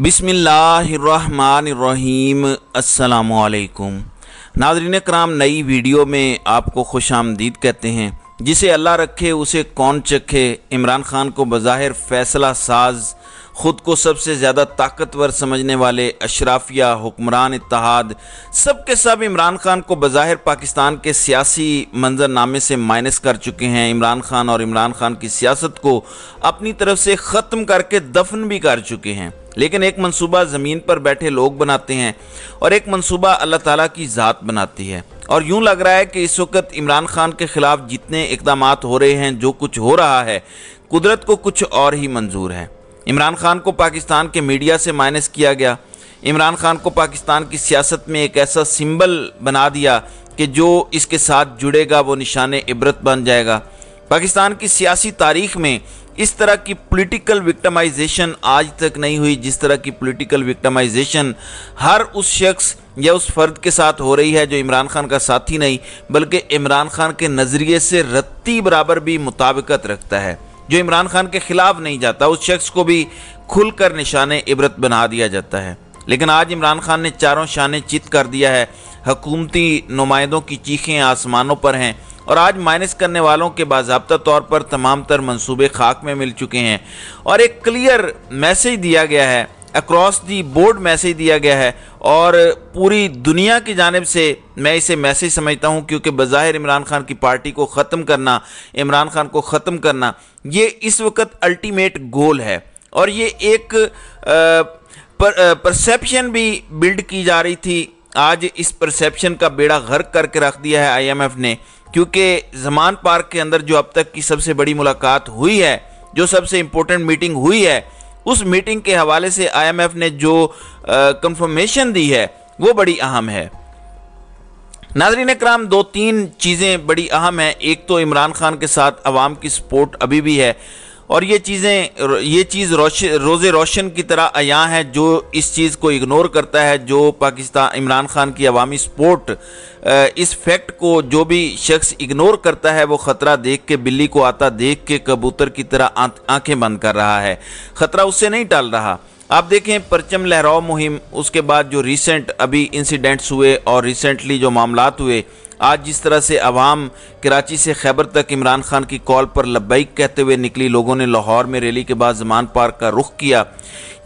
बिसमीम अल्लाम नाजरीन कराम नई वीडियो में आपको खुश आमदीद कहते हैं जिसे अल्लाह रखे उसे कौन चखे इमरान खान को बज़ाहिर फ़ैसला साज़ खुद को सबसे ज़्यादा ताकतवर समझने वाले अशराफिया हुक्मरान इतिहाद सब के सब इमरान खान को बज़ाहिर पाकिस्तान के सियासी मंजरनामे से माइनस कर चुके हैं इमरान खान और इमरान खान की सियासत को अपनी तरफ से ख़त्म करके दफन भी कर चुके हैं लेकिन एक मंसूबा ज़मीन पर बैठे लोग बनाते हैं और एक मंसूबा अल्लाह ताला की ज़ात बनाती है और यूं लग रहा है कि इस वक्त इमरान खान के ख़िलाफ़ जितने इकदाम हो रहे हैं जो कुछ हो रहा है कुदरत को कुछ और ही मंजूर है इमरान खान को पाकिस्तान के मीडिया से माइनस किया गया इमरान खान को पाकिस्तान की सियासत में एक ऐसा सिंबल बना दिया कि जो इसके साथ जुड़ेगा वो निशान इबरत बन जाएगा पाकिस्तान की सियासी तारीख में इस तरह की पॉलिटिकल विक्टमाइजेशन आज तक नहीं हुई जिस तरह की पॉलिटिकल विक्टमाइजेशन हर उस शख्स या उस फर्द के साथ हो रही है जो इमरान खान का साथी नहीं बल्कि इमरान खान के नज़रिए से रत्ती बराबर भी मुताबिकत रखता है जो इमरान खान के खिलाफ नहीं जाता उस शख्स को भी खुलकर निशान इबरत बना दिया जाता है लेकिन आज इमरान खान ने चारों शान चित कर दिया है हकूमती नुमाइंदों की चीखें आसमानों पर हैं और आज माइनस करने वालों के बाबा तौर पर तमाम तर मनसूबे खाक में मिल चुके हैं और एक क्लियर मैसेज दिया गया है अक्रॉस दी बोर्ड मैसेज दिया गया है और पूरी दुनिया की जानब से मैं इसे मैसेज समझता हूँ क्योंकि बज़ाहिर इमरान खान की पार्टी को ख़त्म करना इमरान खान को ख़त्म करना ये इस वक्त अल्टीमेट गोल है और ये एक परसेप्शन भी बिल्ड की जा रही थी आज इस परसेप्शन का बेड़ा गर्क करके रख दिया है आईएमएफ ने क्योंकि जमान पार्क के अंदर जो अब तक की सबसे बड़ी मुलाकात हुई है जो सबसे इम्पोर्टेंट मीटिंग हुई है उस मीटिंग के हवाले से आईएमएफ ने जो कंफर्मेशन दी है वो बड़ी अहम है नाजरीन कराम दो तीन चीज़ें बड़ी अहम हैं एक तो इमरान खान के साथ आवाम की सपोर्ट अभी भी है और ये चीज़ें ये चीज़ रोश रोज़ रोशन की तरह अयाँ है जो इस चीज़ को इग्नोर करता है जो पाकिस्तान इमरान खान की अवामी सपोर्ट इस फैक्ट को जो भी शख्स इग्नोर करता है वो ख़तरा देख के बिल्ली को आता देख के कबूतर की तरह आंखें बंद कर रहा है ख़तरा उससे नहीं टाल रहा आप देखें परचम लहराव मुहिम उसके बाद जो रिसेंट अभी इंसिडेंट्स हुए और रिसेंटली जो मामला हुए आज जिस तरह से अवाम कराची से खैबर तक इमरान खान की कॉल पर लब्बैक कहते हुए निकली लोगों ने लाहौर में रैली के बाद जमान पार्क का रुख किया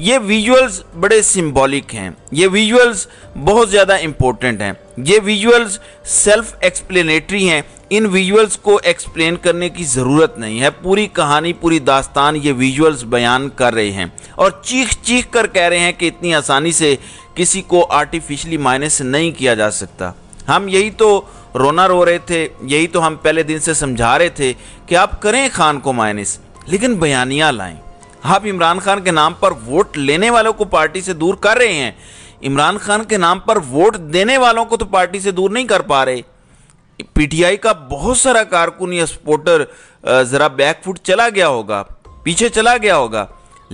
ये विजुअल्स बड़े सिंबॉलिक हैं ये विजुअल्स बहुत ज़्यादा इम्पोर्टेंट हैं ये विजुअल्स सेल्फ एक्सप्लेनेटरी हैं इन विजुअल्स को एक्सप्लेन करने की ज़रूरत नहीं है पूरी कहानी पूरी दास्तान ये विजुअल्स बयान कर रहे हैं और चीख चीख कर कह रहे हैं कि इतनी आसानी से किसी को आर्टिफिशली माइनस नहीं किया जा सकता हम यही तो रोना रो रहे थे यही तो हम पहले दिन से समझा रहे थे कि आप करें खान को माइनस लेकिन बयानियाँ लाएं आप इमरान खान के नाम पर वोट लेने वालों को पार्टी से दूर कर रहे हैं इमरान खान के नाम पर वोट देने वालों को तो पार्टी से दूर नहीं कर पा रहे पीटीआई का बहुत सारा कारकुन या सपोर्टर ज़रा बैकफुट चला गया होगा पीछे चला गया होगा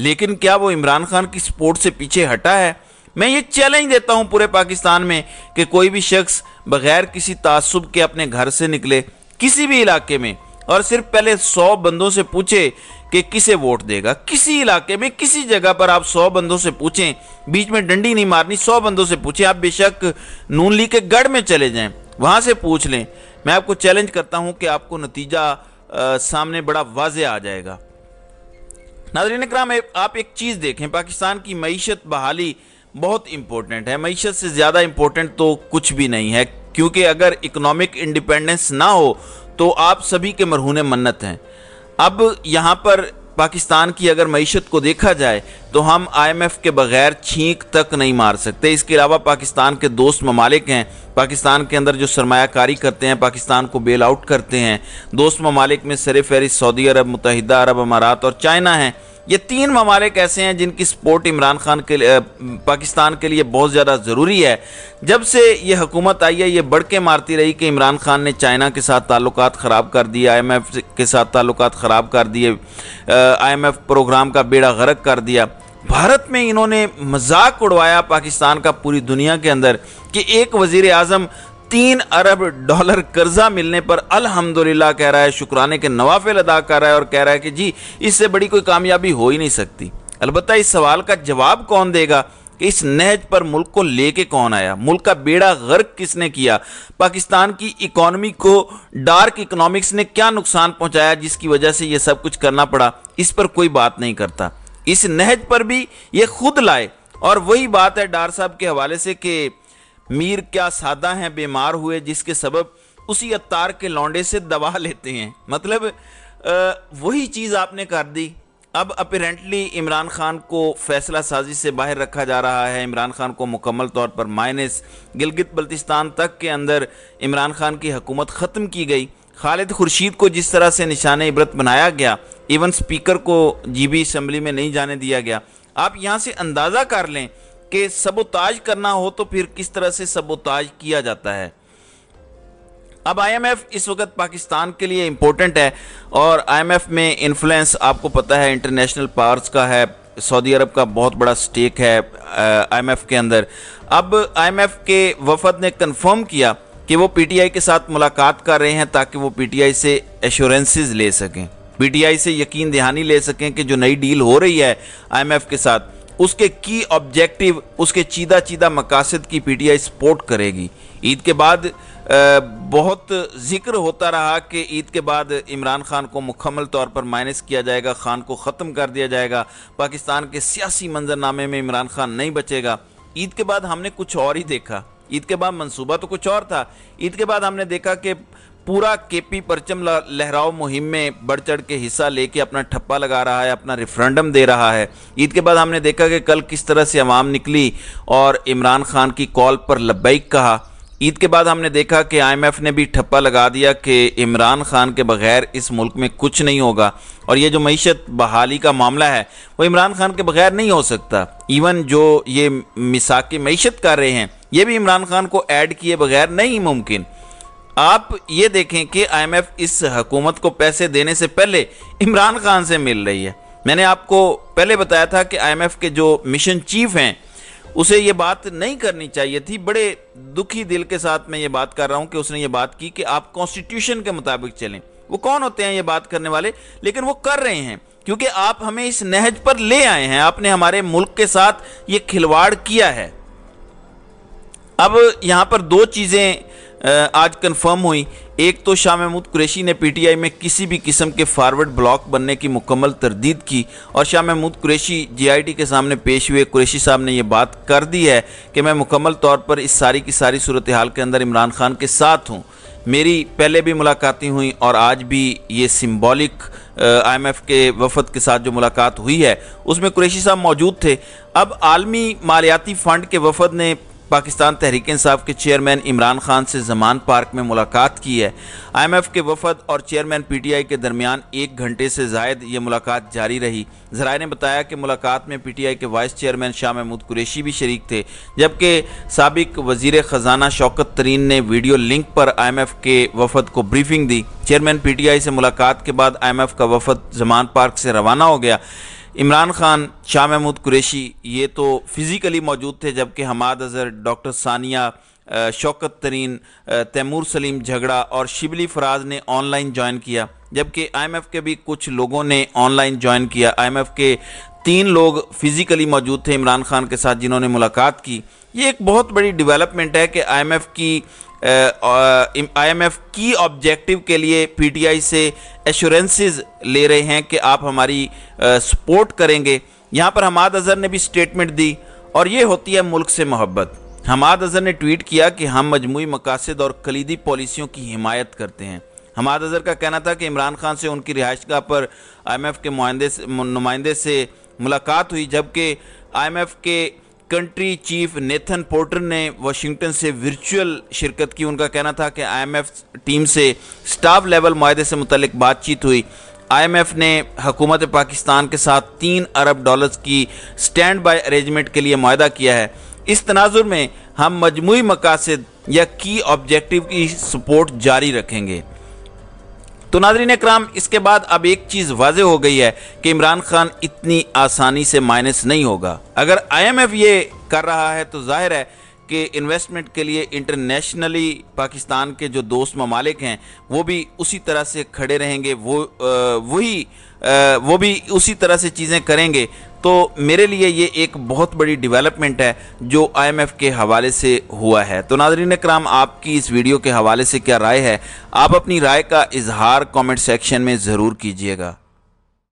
लेकिन क्या वो इमरान खान की सपोर्ट से पीछे हटा है मैं ये चैलेंज देता हूँ पूरे पाकिस्तान में कि कोई भी शख्स बगैर किसी तसब के अपने घर से निकले किसी भी इलाके में और सिर्फ पहले सौ बंदों से पूछे कि किसे वोट देगा किसी इलाके में किसी जगह पर आप सौ बंदों से पूछें बीच में डंडी नहीं मारनी सौ बंदों से पूछें आप बेशक नून लीग के गढ़ में चले जाएं वहां से पूछ लें मैं आपको चैलेंज करता हूं कि आपको नतीजा आ, सामने बड़ा वाज आ जाएगा नाजरीन कराम आप एक चीज़ देखें पाकिस्तान की मीशत बहाली बहुत इम्पोर्टेंट है मीशत से ज़्यादा इम्पोर्टेंट तो कुछ भी नहीं है क्योंकि अगर इकोनॉमिक इंडिपेंडेंस ना हो तो आप सभी के मरहूने मन्नत हैं अब यहाँ पर पाकिस्तान की अगर मीशत को देखा जाए तो हम आईएमएफ के बगैर छींक तक नहीं मार सकते इसके अलावा पाकिस्तान के दोस्त ममालिक हैं पाकिस्तान के अंदर जो सरमाकारी करते हैं पाकिस्तान को बेल आउट करते हैं दोस्त ममालिक में सर फहरिस्त सऊदी अरब मुतहदा अरब अमारात और चाइना हैं ये तीन ममालिक ऐसे हैं जिनकी सपोर्ट इमरान खान के लिए पाकिस्तान के लिए बहुत ज़्यादा ज़रूरी है जब से ये हुकूमत आई है ये बढ़ के मारती रही कि इमरान खान ने चाइना के साथ ताल्लुक ख़राब कर दिए आई एम एफ़ के साथ ताल्लुक ख़राब कर दिए आई एम एफ़ प्रोग्राम का बेड़ा गर्क कर दिया भारत में इन्होंने मजाक उड़वाया पाकिस्तान का पूरी दुनिया के अंदर कि एक वज़ी अजम तीन अरब डॉलर कर्जा मिलने पर अल्हम्दुलिल्लाह कह रहा है शुक्राने के नवाफिल अदा कर रहा है और कह रहा है कि जी इससे बड़ी कोई कामयाबी हो ही नहीं सकती अलबत् इस सवाल का जवाब कौन देगा कि इस नहज पर मुल्क को लेके कौन आया मुल्क का बेड़ा गर्क किसने किया पाकिस्तान की इकोनॉमी को डार्क इकोनॉमिक्स ने क्या नुकसान पहुंचाया जिसकी वजह से यह सब कुछ करना पड़ा इस पर कोई बात नहीं करता इस नहज पर भी ये खुद लाए और वही बात है डार साहब के हवाले से कि मीर क्या सादा हैं बीमार हुए जिसके सबब उसी अतार के लौंडे से दबा लेते हैं मतलब वही चीज़ आपने कर दी अब अपेरेंटली इमरान खान को फैसला साजिश से बाहर रखा जा रहा है इमरान खान को मुकम्मल तौर पर माइनस गिलगित बल्तिस्तान तक के अंदर इमरान खान की हुकूमत ख़त्म की गई खालिद खुर्शीद को जिस तरह से निशान इबरत बनाया गया इवन स्पीकर को जीबी असम्बली में नहीं जाने दिया गया आप यहाँ से अंदाज़ा कर लें कि सबोताज करना हो तो फिर किस तरह से सबोताज किया जाता है अब आईएमएफ इस वक्त पाकिस्तान के लिए इम्पोर्टेंट है और आईएमएफ में इन्फ्लुएंस आपको पता है इंटरनेशनल पावर्स का है सऊदी अरब का बहुत बड़ा स्टेक है आईएमएफ के अंदर अब आईएमएफ के वफद ने कंफर्म किया कि वो पीटीआई के साथ मुलाकात कर रहे हैं ताकि वो पीटीआई से एश्योरेंसेज ले सकें पीटीआई से यकीन दहानी ले सकें कि जो नई डील हो रही है आईएमएफ के साथ उसके की ऑब्जेक्टिव उसके चीदा चीदा मकासद की पीटीआई सपोर्ट करेगी ईद के बाद बहुत जिक्र होता रहा कि ईद के बाद इमरान खान को मुकम्मल तौर पर माइनस किया जाएगा खान को ख़त्म कर दिया जाएगा पाकिस्तान के सियासी मंजरनामे में इमरान खान नहीं बचेगा ईद के बाद हमने कुछ और ही देखा ईद के बाद मंसूबा तो कुछ और था ईद के बाद हमने देखा कि पूरा केपी परचम लहराव मुहिम में बढ़ चढ़ के हिस्सा लेके अपना ठप्पा लगा रहा है अपना रेफरेंडम दे रहा है ईद के बाद हमने देखा कि कल किस तरह से अवाम निकली और इमरान खान की कॉल पर लब्बैक कहा ईद के बाद हमने देखा कि आईएमएफ ने भी ठप्पा लगा दिया कि इमरान खान के बगैर इस मुल्क में कुछ नहीं होगा और ये जो मीशत बहाली का मामला है वो इमरान खान के बगैर नहीं हो सकता इवन जो ये मिसाक मीशत कर रहे हैं ये भी इमरान खान को ऐड किए बगैर नहीं मुमकिन आप ये देखें कि आईएमएफ इस हकूमत को पैसे देने से पहले इमरान खान से मिल रही है मैंने आपको पहले बताया था कि आईएमएफ के जो मिशन चीफ हैं उसे ये बात नहीं करनी चाहिए थी बड़े दुखी दिल के साथ मैं ये बात कर रहा हूँ कि उसने ये बात की कि आप कॉन्स्टिट्यूशन के मुताबिक चलें वो कौन होते हैं ये बात करने वाले लेकिन वो कर रहे हैं क्योंकि आप हमें इस नहज पर ले आए हैं आपने हमारे मुल्क के साथ ये खिलवाड़ किया है अब यहां पर दो चीज़ें आज कंफर्म हुई एक तो शाह महमूद कुरैशी ने पीटीआई में किसी भी किस्म के फारवर्ड ब्लॉक बनने की मुकम्मल तरदीद की और शाह महमूद कुरैशी जीआईटी के सामने पेश हुए कुरैशी साहब ने यह बात कर दी है कि मैं मुकम्मल तौर पर इस सारी की सारी सूरत हाल के अंदर इमरान खान के साथ हूँ मेरी पहले भी मुलाकातें हुई और आज भी ये सिम्बॉलिक आईएमएफ के वफद के साथ जो मुलाकात हुई है उसमें कुरैशी साहब मौजूद थे अब आलमी मालियाती फ़ंड के वफद ने पाकिस्तान तहरीक इंसाफ के चेयरमैन इमरान खान से जमान पार्क में मुलाकात की है आईएमएफ के वफद और चेयरमैन पीटीआई के दरमियान एक घंटे से जायद ये मुलाकात जारी रही जराये ने बताया कि मुलाकात में पीटीआई के वाइस चेयरमैन शाह महमूद कुरेशी भी शरीक थे जबकि सबक वजीर ख़जाना शौकत तरीन ने वीडियो लिंक पर एफ के वफद को ब्रीफिंग दी चेयरमैन आई से मुलाकात के बाद एफ का वफद जमान पार्क से रवाना हो गया इमरान खान शाह महमूद कुरेशी ये तो फ़िज़िकली मौजूद थे जबकि हमाद अज़र डॉक्टर सानिया शौकत तरीन तैमूर सलीम झगड़ा और शिबली फराज ने ऑनलाइन ज्वाइन किया जबकि आईएमएफ के भी कुछ लोगों ने ऑनलाइन ज्वाइन किया आईएमएफ के तीन लोग फ़िज़िकली मौजूद थे इमरान खान के साथ जिन्होंने मुलाकात की ये एक बहुत बड़ी डेवलपमेंट है कि आईएमएफ की आईएमएफ की ऑब्जेक्टिव के लिए पीटीआई से एश्योरेंसेज ले रहे हैं कि आप हमारी सपोर्ट करेंगे यहाँ पर हमाद अजहर ने भी स्टेटमेंट दी और ये होती है मुल्क से मोहब्बत हमाद अजहर ने ट्वीट किया कि हम मजमू मकासद और कलीदी पॉलिसियों की हिमायत करते हैं हमाद अजहर का कहना था कि इमरान खान से उनकी रिहाइशगाह पर आईएमएफ के नुमाइंदे से मुलाकात हुई जबकि आईएमएफ के कंट्री चीफ नेथन पोर्टर ने वाशिंगटन से वर्चुअल शिरकत की उनका कहना था कि आईएमएफ टीम से स्टाफ लेवल माहे से मुतलिक बातचीत हुई आईएमएफ ने हकूमत पाकिस्तान के साथ तीन अरब डॉलर्स की स्टैंड बाय अरेंजमेंट के लिए माहा किया है इस तनाजुर में हम मजमू मकासद या की ऑब्जेक्टिव की सपोर्ट जारी रखेंगे तो नाजरीन कराम इसके बाद अब एक चीज़ वाज हो गई है कि इमरान खान इतनी आसानी से माइनस नहीं होगा अगर आईएमएफ ये कर रहा है तो जाहिर है कि इन्वेस्टमेंट के लिए इंटरनेशनली पाकिस्तान के जो दोस्त ममालिक हैं वो भी उसी तरह से खड़े रहेंगे वो वही वो भी उसी तरह से चीज़ें करेंगे तो मेरे लिए ये एक बहुत बड़ी डेवलपमेंट है जो आईएमएफ के हवाले से हुआ है तो नाजरीन कराम आपकी इस वीडियो के हवाले से क्या राय है आप अपनी राय का इजहार कमेंट सेक्शन में ज़रूर कीजिएगा